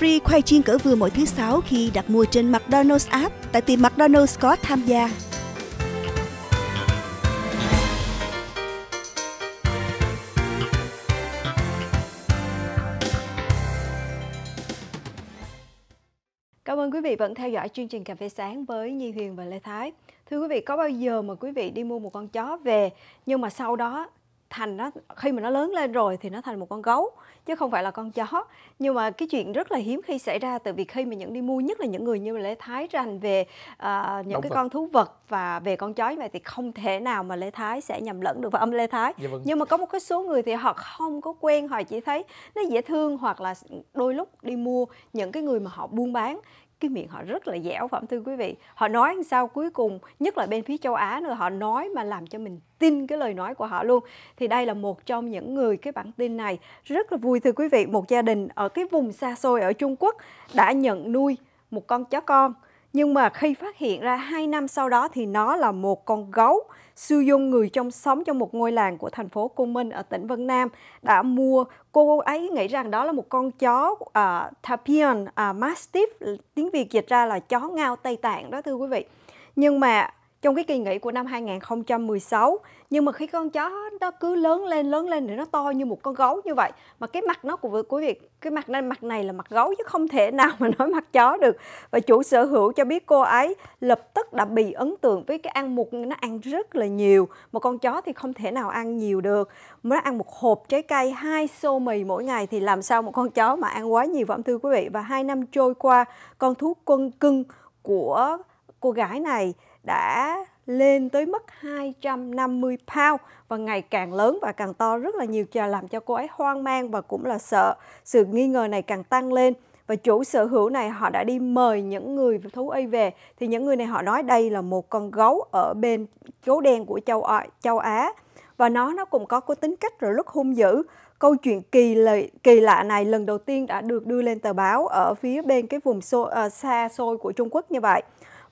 Free khoai chiên cỡ vừa mỗi thứ sáu khi đặt mua trên McDonald's app tại tiệm McDonald's có tham gia. Cảm ơn quý vị vẫn theo dõi chương trình Cà phê sáng với Nhi Huyền và Lê Thái. Thưa quý vị, có bao giờ mà quý vị đi mua một con chó về nhưng mà sau đó thành nó khi mà nó lớn lên rồi thì nó thành một con gấu chứ không phải là con chó nhưng mà cái chuyện rất là hiếm khi xảy ra từ việc khi mà những đi mua nhất là những người như lê thái rành về uh, những Động cái vật. con thú vật và về con chó như vậy thì không thể nào mà lê thái sẽ nhầm lẫn được vào âm lê thái dạ, vâng. nhưng mà có một cái số người thì họ không có quen họ chỉ thấy nó dễ thương hoặc là đôi lúc đi mua những cái người mà họ buôn bán cái miệng họ rất là dẻo phẩm thưa quý vị họ nói sao cuối cùng nhất là bên phía châu á nữa họ nói mà làm cho mình tin cái lời nói của họ luôn thì đây là một trong những người cái bản tin này rất là vui thưa quý vị một gia đình ở cái vùng xa xôi ở trung quốc đã nhận nuôi một con chó con nhưng mà khi phát hiện ra 2 năm sau đó thì nó là một con gấu. Su Dung, người trong sống trong một ngôi làng của thành phố Cô Minh ở tỉnh Vân Nam, đã mua. Cô ấy nghĩ rằng đó là một con chó uh, Tapion uh, Mastiff, tiếng Việt dịch ra là chó ngao Tây Tạng đó thưa quý vị. Nhưng mà trong cái kỳ nghỉ của năm 2016 nhưng mà khi con chó nó cứ lớn lên lớn lên thì nó to như một con gấu như vậy mà cái mặt nó của quý vị cái mặt này mặt này là mặt gấu chứ không thể nào mà nói mặt chó được và chủ sở hữu cho biết cô ấy lập tức đã bị ấn tượng với cái ăn mục nó ăn rất là nhiều mà con chó thì không thể nào ăn nhiều được nó ăn một hộp trái cây hai xô mì mỗi ngày thì làm sao một con chó mà ăn quá nhiều phẩm thưa quý vị và hai năm trôi qua con thú quân cưng của cô gái này đã lên tới mức 250 pound và ngày càng lớn và càng to rất là nhiều cho làm cho cô ấy hoang mang và cũng là sợ. Sự nghi ngờ này càng tăng lên và chủ sở hữu này họ đã đi mời những người thú y về thì những người này họ nói đây là một con gấu ở bên gấu đen của châu Á, châu Á và nó nó cũng có có tính cách rồi rất hung dữ câu chuyện kỳ lệ, kỳ lạ này lần đầu tiên đã được đưa lên tờ báo ở phía bên cái vùng xô, uh, xa xôi của Trung Quốc như vậy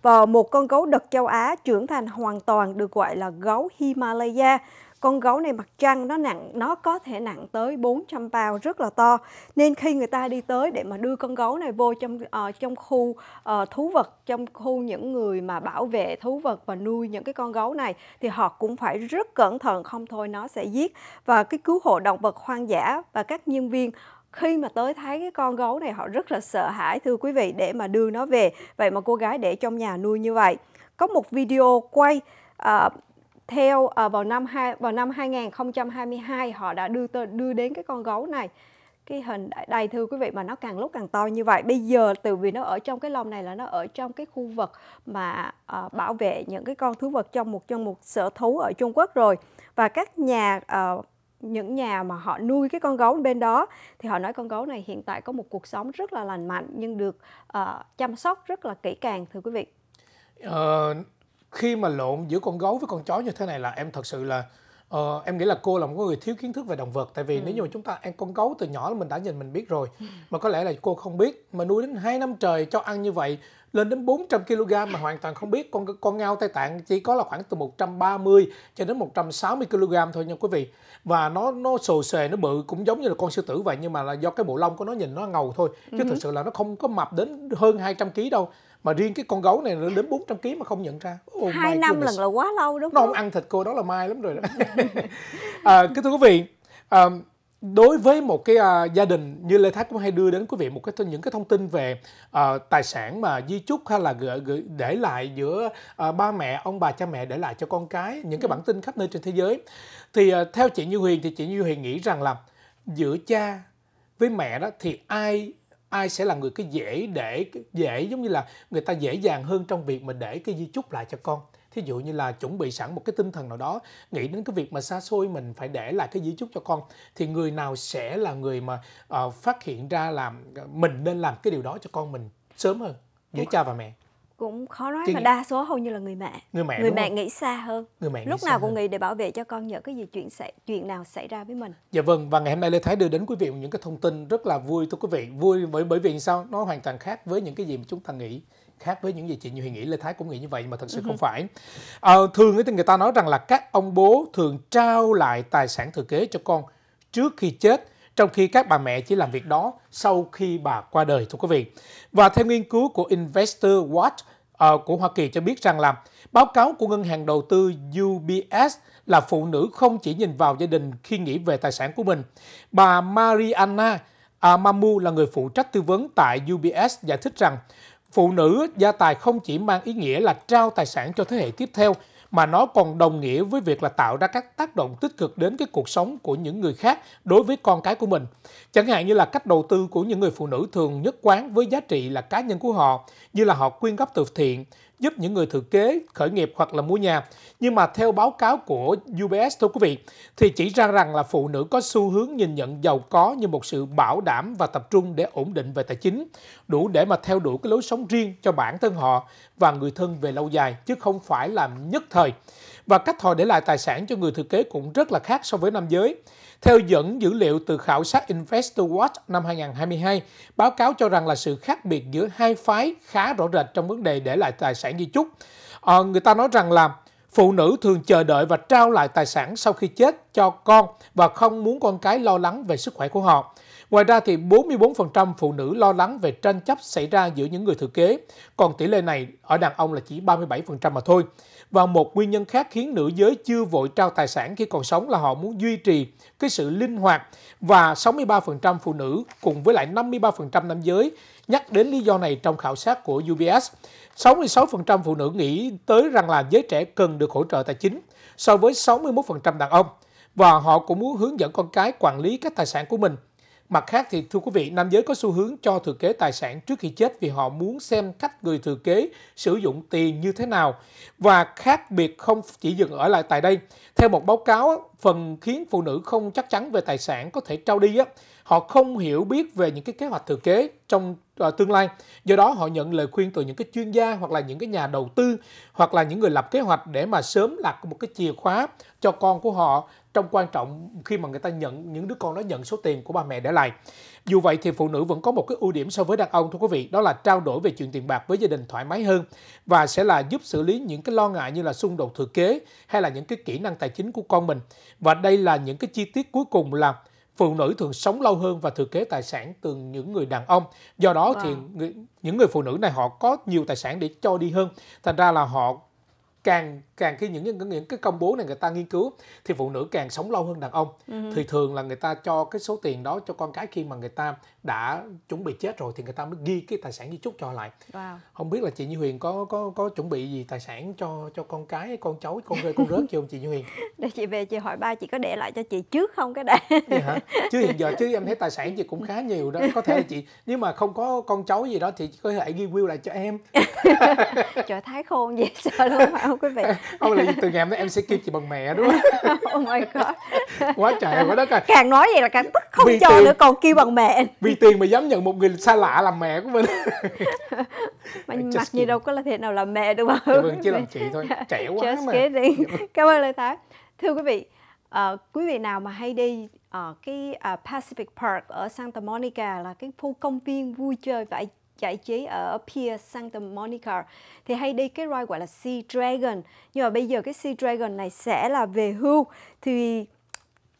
và một con gấu đực châu Á trưởng thành hoàn toàn được gọi là gấu Himalaya. Con gấu này mặt trăng nó nặng, nó có thể nặng tới 400 pound rất là to. Nên khi người ta đi tới để mà đưa con gấu này vô trong uh, trong khu uh, thú vật, trong khu những người mà bảo vệ thú vật và nuôi những cái con gấu này thì họ cũng phải rất cẩn thận không thôi nó sẽ giết. Và cái cứu hộ động vật hoang dã và các nhân viên khi mà tới thấy cái con gấu này họ rất là sợ hãi thưa quý vị để mà đưa nó về vậy mà cô gái để trong nhà nuôi như vậy có một video quay uh, theo uh, vào năm hai vào năm 2022 họ đã đưa đưa đến cái con gấu này cái hình đây thưa quý vị mà nó càng lúc càng to như vậy bây giờ từ vì nó ở trong cái lồng này là nó ở trong cái khu vực mà uh, bảo vệ những cái con thú vật trong một trong một sở thú ở Trung Quốc rồi và các nhà uh, những nhà mà họ nuôi cái con gấu bên đó thì họ nói con gấu này hiện tại có một cuộc sống rất là lành mạnh nhưng được uh, chăm sóc rất là kỹ càng thưa quý vị. Uh, khi mà lộn giữa con gấu với con chó như thế này là em thật sự là Ờ, em nghĩ là cô là một người thiếu kiến thức về động vật tại vì ừ. nếu như mà chúng ta ăn con gấu từ nhỏ là mình đã nhìn mình biết rồi ừ. mà có lẽ là cô không biết mà nuôi đến 2 năm trời cho ăn như vậy lên đến 400 kg mà hoàn toàn không biết con con ngao Tây Tạng chỉ có là khoảng từ 130 cho đến 160 kg thôi nha quý vị và nó nó sồ sề nó bự cũng giống như là con sư tử vậy nhưng mà là do cái bộ lông của nó nhìn nó ngầu thôi chứ ừ. thực sự là nó không có mập đến hơn 200 kg đâu mà riêng cái con gấu này nó đến 400 kg mà không nhận ra oh hai năm lần là quá lâu đúng không nó không ăn thịt cô đó là mai lắm rồi đó à, kính thưa quý vị à, đối với một cái à, gia đình như lê thái cũng hay đưa đến quý vị một cái những cái thông tin về à, tài sản mà di chúc hay là gửi, gửi để lại giữa à, ba mẹ ông bà cha mẹ để lại cho con cái những cái ừ. bản tin khắp nơi trên thế giới thì à, theo chị như huyền thì chị như huyền nghĩ rằng là giữa cha với mẹ đó thì ai ai sẽ là người cái dễ để dễ giống như là người ta dễ dàng hơn trong việc mà để cái di chúc lại cho con thí dụ như là chuẩn bị sẵn một cái tinh thần nào đó nghĩ đến cái việc mà xa xôi mình phải để lại cái di chúc cho con thì người nào sẽ là người mà uh, phát hiện ra là mình nên làm cái điều đó cho con mình sớm hơn giữa cha và mẹ cũng khó nói Chứ... mà đa số hầu như là người mẹ người mẹ người mẹ không? nghĩ xa hơn người mẹ lúc nào cũng nghĩ để bảo vệ cho con nhờ cái gì chuyện xảy, chuyện nào xảy ra với mình dạ vâng và ngày hôm nay lê thái đưa đến quý vị những cái thông tin rất là vui thưa quý vị vui bởi bởi vì sao nó hoàn toàn khác với những cái gì mà chúng ta nghĩ khác với những gì chị như Huyền nghĩ Lê Thái cũng nghĩ như vậy mà thật sự uh-huh. không phải à, thường thì người ta nói rằng là các ông bố thường trao lại tài sản thừa kế cho con trước khi chết trong khi các bà mẹ chỉ làm việc đó sau khi bà qua đời thưa quý vị. Và theo nghiên cứu của Investor Watch ờ, của Hoa Kỳ cho biết rằng là báo cáo của ngân hàng đầu tư UBS là phụ nữ không chỉ nhìn vào gia đình khi nghĩ về tài sản của mình. Bà Mariana Mamu là người phụ trách tư vấn tại UBS giải thích rằng phụ nữ gia tài không chỉ mang ý nghĩa là trao tài sản cho thế hệ tiếp theo mà nó còn đồng nghĩa với việc là tạo ra các tác động tích cực đến cái cuộc sống của những người khác đối với con cái của mình. Chẳng hạn như là cách đầu tư của những người phụ nữ thường nhất quán với giá trị là cá nhân của họ, như là họ quyên góp từ thiện, giúp những người thừa kế, khởi nghiệp hoặc là mua nhà. Nhưng mà theo báo cáo của UBS thưa quý vị, thì chỉ ra rằng là phụ nữ có xu hướng nhìn nhận giàu có như một sự bảo đảm và tập trung để ổn định về tài chính, đủ để mà theo đuổi cái lối sống riêng cho bản thân họ và người thân về lâu dài chứ không phải là nhất thời và cách họ để lại tài sản cho người thừa kế cũng rất là khác so với nam giới. Theo dẫn dữ liệu từ khảo sát Investor Watch năm 2022, báo cáo cho rằng là sự khác biệt giữa hai phái khá rõ rệt trong vấn đề để lại tài sản di chúc. À, người ta nói rằng là Phụ nữ thường chờ đợi và trao lại tài sản sau khi chết cho con và không muốn con cái lo lắng về sức khỏe của họ. Ngoài ra thì 44% phụ nữ lo lắng về tranh chấp xảy ra giữa những người thừa kế, còn tỷ lệ này ở đàn ông là chỉ 37% mà thôi. Và một nguyên nhân khác khiến nữ giới chưa vội trao tài sản khi còn sống là họ muốn duy trì cái sự linh hoạt và 63% phụ nữ cùng với lại 53% nam giới nhắc đến lý do này trong khảo sát của UBS. 66% phụ nữ nghĩ tới rằng là giới trẻ cần được hỗ trợ tài chính so với 61% đàn ông và họ cũng muốn hướng dẫn con cái quản lý các tài sản của mình. Mặt khác thì thưa quý vị, nam giới có xu hướng cho thừa kế tài sản trước khi chết vì họ muốn xem cách người thừa kế sử dụng tiền như thế nào. Và khác biệt không chỉ dừng ở lại tại đây. Theo một báo cáo, phần khiến phụ nữ không chắc chắn về tài sản có thể trao đi, họ không hiểu biết về những cái kế hoạch thừa kế trong À, tương lai. Do đó họ nhận lời khuyên từ những cái chuyên gia hoặc là những cái nhà đầu tư hoặc là những người lập kế hoạch để mà sớm đặt một cái chìa khóa cho con của họ trong quan trọng khi mà người ta nhận những đứa con nó nhận số tiền của ba mẹ để lại. Dù vậy thì phụ nữ vẫn có một cái ưu điểm so với đàn ông thưa quý vị, đó là trao đổi về chuyện tiền bạc với gia đình thoải mái hơn và sẽ là giúp xử lý những cái lo ngại như là xung đột thừa kế hay là những cái kỹ năng tài chính của con mình. Và đây là những cái chi tiết cuối cùng là phụ nữ thường sống lâu hơn và thừa kế tài sản từ những người đàn ông. Do đó thì vâng. những người phụ nữ này họ có nhiều tài sản để cho đi hơn. Thành ra là họ càng càng khi những những cái công bố này người ta nghiên cứu thì phụ nữ càng sống lâu hơn đàn ông uh thì thường là người ta cho cái số tiền đó cho con cái khi mà người ta đã chuẩn bị chết rồi thì người ta mới ghi cái tài sản di chúc cho lại wow. không biết là chị như huyền có có có chuẩn bị gì tài sản cho cho con cái con cháu con rơi con rớt chưa không chị như huyền để chị về chị hỏi ba chị có để lại cho chị trước không cái đã vậy chứ hiện giờ chứ em thấy tài sản chị cũng khá nhiều đó có thể là chị nếu mà không có con cháu gì đó thì có thể ghi will lại cho em trời thái khôn vậy sợ luôn phải không quý vị không là từ nhà em nói em sẽ kêu chị bằng mẹ đúng không oh my god quá trời quá đất rồi càng nói vậy là càng tức không vì cho tiền, nữa còn kêu bằng mẹ vì tiền mà dám nhận một người xa lạ làm mẹ của mình mà mặc gì đâu có là thiệt nào là mẹ đâu mà dạ vâng chỉ làm chị thôi trẻ quá Just mà kidding. Dạ vâng. cảm ơn lời thái thưa quý vị Uh, quý vị nào mà hay đi ở ờ, uh, cái uh, Pacific Park ở Santa Monica là cái khu công viên vui chơi và giải trí ở Pier Santa Monica thì hay đi cái ride gọi là Sea Dragon nhưng mà bây giờ cái Sea Dragon này sẽ là về hưu thì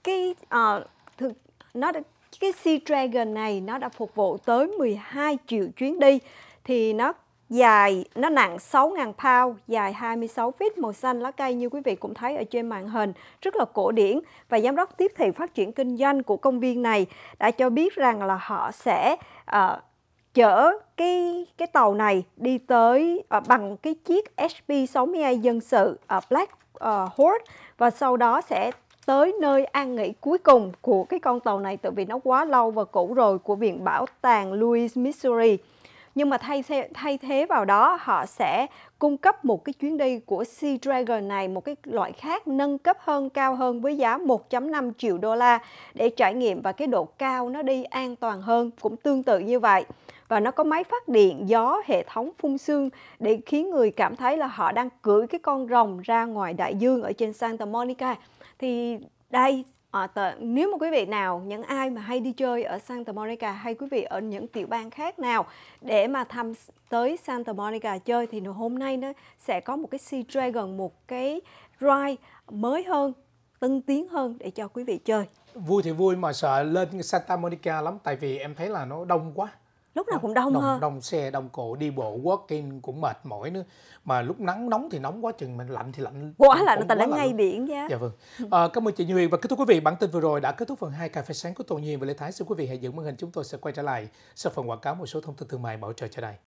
cái uh, nó đã, cái Sea Dragon này nó đã phục vụ tới 12 triệu chuyến đi thì nó dài nó nặng 6.000 pound, dài 26 feet, màu xanh lá cây như quý vị cũng thấy ở trên màn hình, rất là cổ điển và giám đốc tiếp thị phát triển kinh doanh của công viên này đã cho biết rằng là họ sẽ uh, chở cái cái tàu này đi tới uh, bằng cái chiếc HP 62 dân sự uh, Black uh, Horde và sau đó sẽ tới nơi an nghỉ cuối cùng của cái con tàu này tại vì nó quá lâu và cũ rồi của viện bảo tàng Louis, Missouri. Nhưng mà thay thế, thay thế vào đó họ sẽ cung cấp một cái chuyến đi của Sea Dragon này một cái loại khác nâng cấp hơn cao hơn với giá 1.5 triệu đô la để trải nghiệm và cái độ cao nó đi an toàn hơn cũng tương tự như vậy và nó có máy phát điện, gió, hệ thống phun sương để khiến người cảm thấy là họ đang cưỡi cái con rồng ra ngoài đại dương ở trên Santa Monica. Thì đây À, tờ, nếu mà quý vị nào những ai mà hay đi chơi ở Santa Monica hay quý vị ở những tiểu bang khác nào để mà thăm tới Santa Monica chơi thì hôm nay nó sẽ có một cái Sea Dragon một cái ride mới hơn tân tiến hơn để cho quý vị chơi vui thì vui mà sợ lên Santa Monica lắm tại vì em thấy là nó đông quá lúc nào cũng đông, đông hơn đông xe đông cổ đi bộ walking cũng mệt mỏi nữa mà lúc nắng nóng thì nóng quá chừng mình lạnh thì lạnh quá lạnh tại lạnh ngay biển giá dạ vâng à, cảm ơn chị Như Huyền và kết thúc quý vị bản tin vừa rồi đã kết thúc phần 2 cà phê sáng của Tô Nhiên và Lê Thái xin quý vị hãy giữ màn hình chúng tôi sẽ quay trở lại sau phần quảng cáo một số thông tin thương mại bảo trợ trở đây